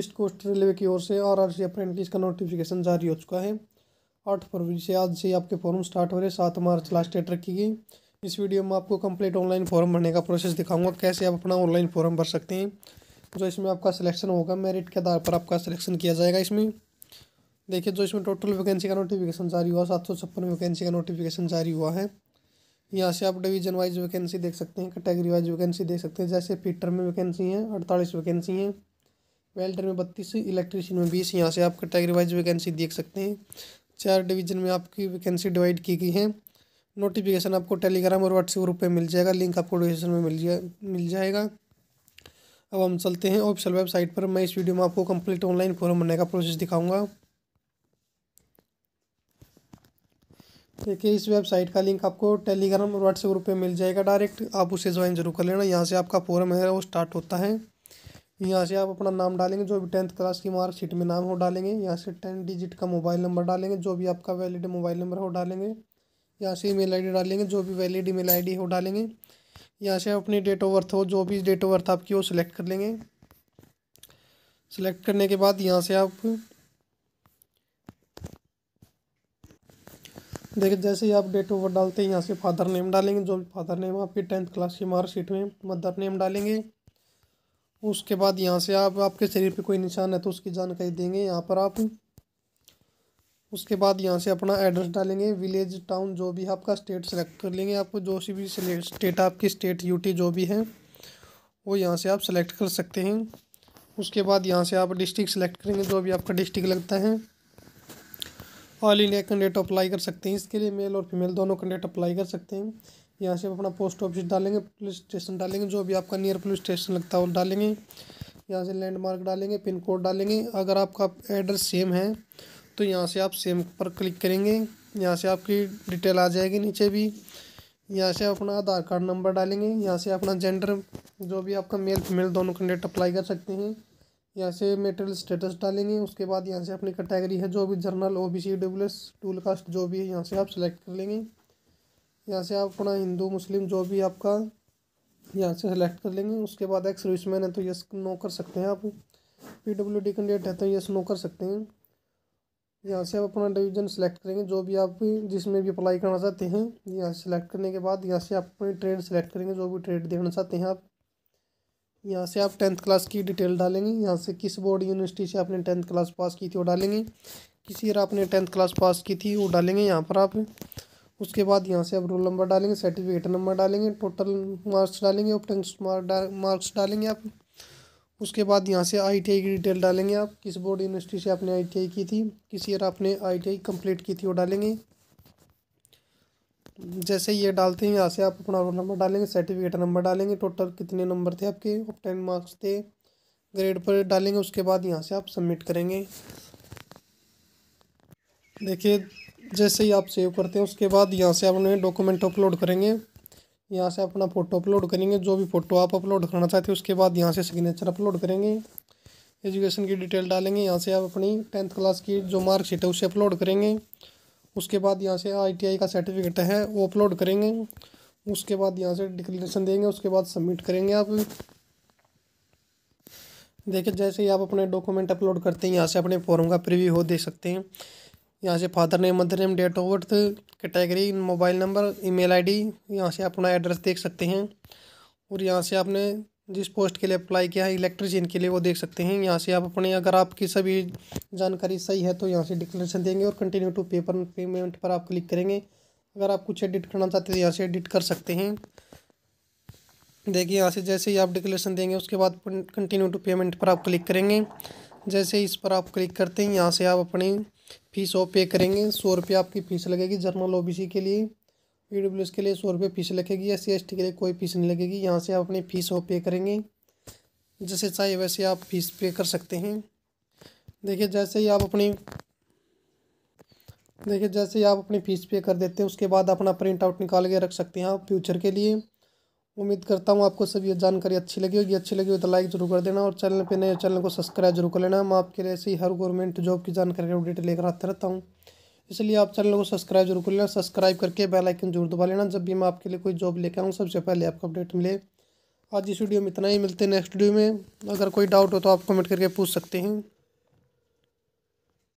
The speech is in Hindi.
ईस्ट कोस्ट रेलवे की ओर से आर आर सी अप्रेंटिस का नोटिफिकेशन जारी हो चुका है आठ फरवरी से आज से आपके फॉर्म स्टार्ट हो रहे सात मार्च लास्ट डेट रखी गई इस वीडियो में आपको कंप्लीट ऑनलाइन फॉर्म भरने का प्रोसेस दिखाऊंगा कैसे आप अपना ऑनलाइन फॉर्म भर सकते हैं जो इसमें आपका सिलेक्शन होगा मेरिट के आधार पर आपका सिलेक्शन किया जाएगा इसमें देखिए जो इसमें टोटल वैकेंसी का नोटिफिकेशन जारी हुआ सात सौ छप्पन वैकेंसी का नोटिफिकेशन जारी हुआ है यहाँ से आप डिवीजन वाइज वैकेंसी देख सकते हैं कैटेगरी वाइज वैकेंसी देख सकते हैं जैसे फीटर में वैकेंसी हैं अड़तालीस वैकेंसी हैं वेल्डर में बत्तीस इलेक्ट्रीशियन में बीस यहाँ से आप कैटेगरी वाइज वैकेंसी देख सकते हैं चार डिवीजन में आपकी वैकेंसी डिवाइड की गई है नोटिफिकेशन आपको टेलीग्राम और व्हाट्सएप ग्रुप पे मिल जाएगा लिंक आपको डिस्क्रिप्शन में मिल जाए मिल जाएगा अब हम चलते हैं ऑफिशियल वेबसाइट पर मैं इस वीडियो में आपको कंप्लीट ऑनलाइन फॉर्म भरने का प्रोसेस दिखाऊंगा देखिए इस वेबसाइट का लिंक आपको टेलीग्राम और व्हाट्सएप ग्रुप पे मिल जाएगा डायरेक्ट आप उसे ज्वाइन जरूर कर लेना यहाँ से आपका फॉर्म है वो स्टार्ट होता है यहाँ से आप अपना नाम डालेंगे जो भी टेंथ क्लास की मार्कशीट में नाम हो डालेंगे यहाँ से टेन डिजिट का मोबाइल नंबर डालेंगे जो भी आपका वैलिड मोबाइल नंबर हो डालेंगे यहाँ से ईमेल आईडी डालेंगे जो भी वैलिड ईमेल आईडी हो डालेंगे यहाँ से अपनी डेट ऑफ बर्थ हो जो भी डेट ऑफ बर्थ आपकी हो सिलेक्ट कर लेंगे सिलेक्ट करने के बाद यहाँ से आप देखिए जैसे ही आप डेट ऑफ बर्थ डालते हैं यहाँ से फादर नेम डालेंगे जो भी फादर नेम आपकी टेंथ क्लास की मार्कशीट में मदर नेम डालेंगे उसके बाद यहाँ से आप आपके शरीर पे कोई निशान है तो उसकी जानकारी देंगे यहाँ पर आप उसके बाद यहाँ से अपना एड्रेस डालेंगे विलेज टाउन जो भी है आपका स्टेट सेलेक्ट कर लेंगे आपको जो सी भी स्टेट आपकी स्टेट यूटी जो भी है वो यहाँ से आप सेलेक्ट कर सकते हैं उसके बाद यहाँ से आप डिस्ट्रिक्ट सेलेक्ट करेंगे जो भी आपका डिस्ट्रिक्ट लगता है ऑल इंडिया कैंडिडेट अप्लाई कर सकते हैं इसके लिए मेल और फीमेल दोनों कैंडिडेट अप्लाई कर सकते हैं यहाँ से आप अपना पोस्ट ऑफिस डालेंगे पुलिस स्टेशन डालेंगे जो भी आपका नियर पुलिस स्टेशन लगता है वो डालेंगे यहाँ से लैंडमार्क डालेंगे पिन कोड डालेंगे अगर आपका एड्रेस सेम है तो यहाँ से आप सेम पर क्लिक करेंगे यहाँ से आपकी डिटेल आ जाएगी नीचे भी यहाँ से आप अपना आधार कार्ड नंबर डालेंगे यहाँ से अपना जेंडर जो भी आपका मेल फीमेल दोनों कैंडिडेट अप्लाई कर सकते हैं यहाँ से मेटेरियल स्टेटस डालेंगे उसके बाद यहाँ से अपनी कैटेगरी है जो भी general O B C W S टूल कास्ट जो भी है यहाँ से आप सेलेक्ट कर लेंगे यहाँ से आप अपना हिंदू मुस्लिम जो भी आपका यहाँ से सेलेक्ट कर लेंगे उसके बाद एक सर्विसमैन है तो यस नो कर सकते हैं आप पी डब्ल्यू डी कैंडिडेट है तो यस नो कर सकते हैं यहाँ से आप अपना डिवीज़न सेलेक्ट करेंगे जो भी आप जिसमें भी अप्लाई करना चाहते हैं यहाँ सेलेक्ट करने के बाद यहाँ से आप अपनी ट्रेड सेलेक्ट करेंगे जो भी ट्रेड देखना चाहते हैं आप यहाँ से आप टेंथ क्लास की डिटेल डालेंगे यहाँ से किस बोर्ड यूनिवर्सिटी से आपने टेंथ क्लास पास की थी वो डालेंगे किसी ईयर आपने टेंथ क्लास पास की थी वो डालेंगे यहाँ पर आप उसके बाद यहाँ से अब रोल नंबर डालेंगे सर्टिफिकेट नंबर डालेंगे टोटल मार्क्स डालेंगे ऑप्टेंस मार्क्स डालेंगे आप उसके बाद यहाँ से आई की डिटेल डालेंगे आप किस बोर्ड यूनिवर्सिटी से आपने आई की थी किस ईयर आपने आई कंप्लीट की थी वो डालेंगे जैसे ये डालते हैं यहाँ से आप अपना रोल नंबर डालेंगे सर्टिफिकेट नंबर डालेंगे टोटल कितने नंबर थे आपके ऑप्टेन मार्क्स थे ग्रेड पर डालेंगे उसके बाद यहाँ से आप सबमिट करेंगे देखिए जैसे ही आप सेव करते हैं उसके बाद यहाँ से अपने डॉक्यूमेंट अपलोड करेंगे यहाँ से अपना फ़ोटो अपलोड करेंगे जो भी फ़ोटो आप अपलोड करना चाहते हैं उसके बाद यहाँ से सिग्नेचर अपलोड करेंगे एजुकेशन की डिटेल डालेंगे यहाँ से आप अपनी टेंथ क्लास की जो मार्कशीट है उसे अपलोड करेंगे उसके बाद यहाँ से आईटीआई का सर्टिफिकेट है वो अपलोड करेंगे उसके बाद यहाँ से डिक्लेरेशन देंगे उसके बाद सबमिट करेंगे आप देखिए जैसे ही आप अपने डॉक्यूमेंट अपलोड करते हैं यहाँ से अपने फॉर्म का प्रिव्यू हो दे सकते हैं यहाँ से father name mother name date of birth category mobile number email ID यहाँ से आप अपना एड्रेस देख सकते हैं और यहाँ से आपने जिस पोस्ट के लिए अप्लाई किया है इलेक्ट्रिशियन के लिए वो देख सकते हैं यहाँ से आप अपने अगर आपकी सभी जानकारी सही है तो यहाँ से डिक्लेरेशन देंगे और कंटिन्यू टू पेपर पेमेंट पर आप क्लिक करेंगे अगर आप कुछ एडिट करना चाहते हैं तो यहाँ से एडिट कर सकते हैं देखिए यहाँ से जैसे ही आप डिक्लेरेशन देंगे उसके बाद कंटिन्यू टू पेमेंट पर आप क्लिक करेंगे जैसे इस पर आप क्लिक करते हैं यहाँ से आप अपनी फीस वो पे करेंगे सौ रुपये आपकी फ़ीस लगेगी जर्नल ओबीसी के लिए ई e के लिए सौ रुपये फ़ीस लगेगी एस सी एस टी के लिए कोई फ़ीस नहीं लगेगी यहाँ से आप अपनी फ़ीस वो पे करेंगे जैसे चाहिए वैसे आप फीस पे कर सकते हैं देखिए जैसे ही आप अपनी देखिए जैसे ही आप अपनी फ़ीस पे कर देते हैं उसके बाद अपना प्रिंट आउट निकाल के रख सकते हैं आप फ्यूचर के लिए उम्मीद करता हूँ आपको सभी जानकारी अच्छी लगी होगी अच्छी लगी हो तो लाइक जरूर कर देना और चैनल पे नए चैनल को सब्सक्राइब जरूर कर लेना मैं आपके लिए ऐसे ही हर गवर्नमेंट जॉब की जानकारी अपडेट लेकर आते रहता हूँ इसलिए आप चैनल को सब्सक्राइब जरूर कर लेना सब्सक्राइब करके बेल आइकन जरूर दबा लेना जब भी मैं आपके लिए कोई जॉब लेकर आऊँ सबसे पहले आपको अपडेट मिले आज इस वीडियो में इतना ही मिलते हैं नेक्स्ट वीडियो में अगर कोई डाउट हो तो आप कमेंट करके पूछ सकते हैं